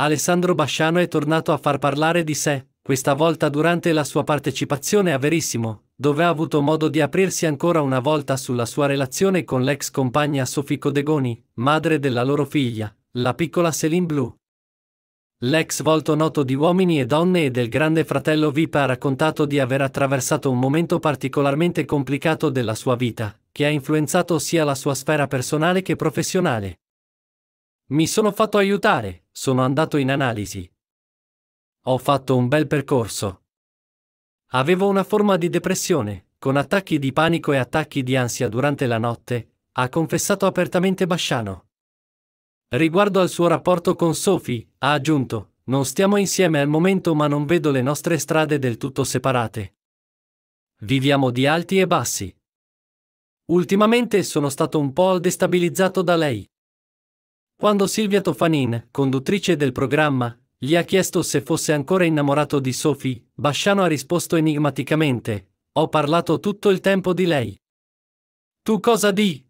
Alessandro Basciano è tornato a far parlare di sé, questa volta durante la sua partecipazione a Verissimo, dove ha avuto modo di aprirsi ancora una volta sulla sua relazione con l'ex compagna Sofì Codegoni, madre della loro figlia, la piccola Céline Blue. L'ex volto noto di Uomini e Donne e del Grande Fratello VIP ha raccontato di aver attraversato un momento particolarmente complicato della sua vita, che ha influenzato sia la sua sfera personale che professionale. Mi sono fatto aiutare, sono andato in analisi. Ho fatto un bel percorso. Avevo una forma di depressione, con attacchi di panico e attacchi di ansia durante la notte, ha confessato apertamente Basciano. Riguardo al suo rapporto con Sophie, ha aggiunto, non stiamo insieme al momento ma non vedo le nostre strade del tutto separate. Viviamo di alti e bassi. Ultimamente sono stato un po' destabilizzato da lei. Quando Silvia Tofanin, conduttrice del programma, gli ha chiesto se fosse ancora innamorato di Sophie, Basciano ha risposto enigmaticamente, ho parlato tutto il tempo di lei. Tu cosa di?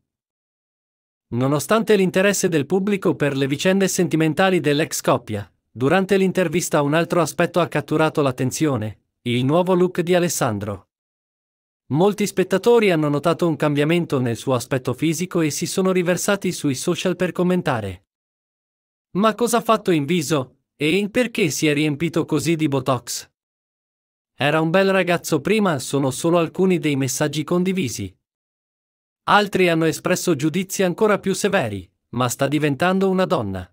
Nonostante l'interesse del pubblico per le vicende sentimentali dell'ex coppia, durante l'intervista un altro aspetto ha catturato l'attenzione, il nuovo look di Alessandro. Molti spettatori hanno notato un cambiamento nel suo aspetto fisico e si sono riversati sui social per commentare. Ma cosa ha fatto in viso? E perché si è riempito così di Botox? Era un bel ragazzo prima, sono solo alcuni dei messaggi condivisi. Altri hanno espresso giudizi ancora più severi, ma sta diventando una donna.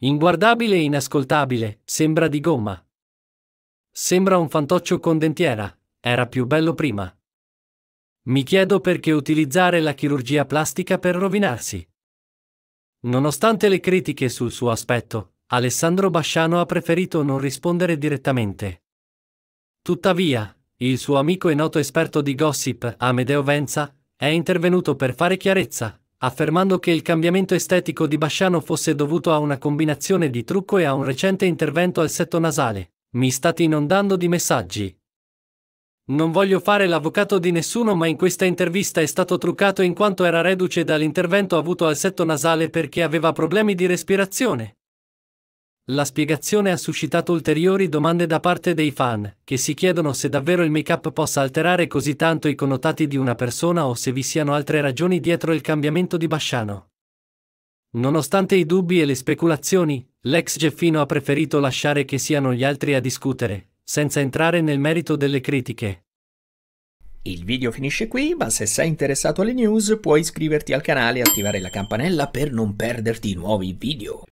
Inguardabile e inascoltabile, sembra di gomma. Sembra un fantoccio con dentiera. Era più bello prima. Mi chiedo perché utilizzare la chirurgia plastica per rovinarsi. Nonostante le critiche sul suo aspetto, Alessandro Basciano ha preferito non rispondere direttamente. Tuttavia, il suo amico e noto esperto di gossip, Amedeo Venza, è intervenuto per fare chiarezza, affermando che il cambiamento estetico di Basciano fosse dovuto a una combinazione di trucco e a un recente intervento al setto nasale. Mi state inondando di messaggi, non voglio fare l'avvocato di nessuno ma in questa intervista è stato truccato in quanto era reduce dall'intervento avuto al setto nasale perché aveva problemi di respirazione. La spiegazione ha suscitato ulteriori domande da parte dei fan, che si chiedono se davvero il make-up possa alterare così tanto i connotati di una persona o se vi siano altre ragioni dietro il cambiamento di Basciano. Nonostante i dubbi e le speculazioni, l'ex Geffino ha preferito lasciare che siano gli altri a discutere, senza entrare nel merito delle critiche. Il video finisce qui, ma se sei interessato alle news puoi iscriverti al canale e attivare la campanella per non perderti nuovi video.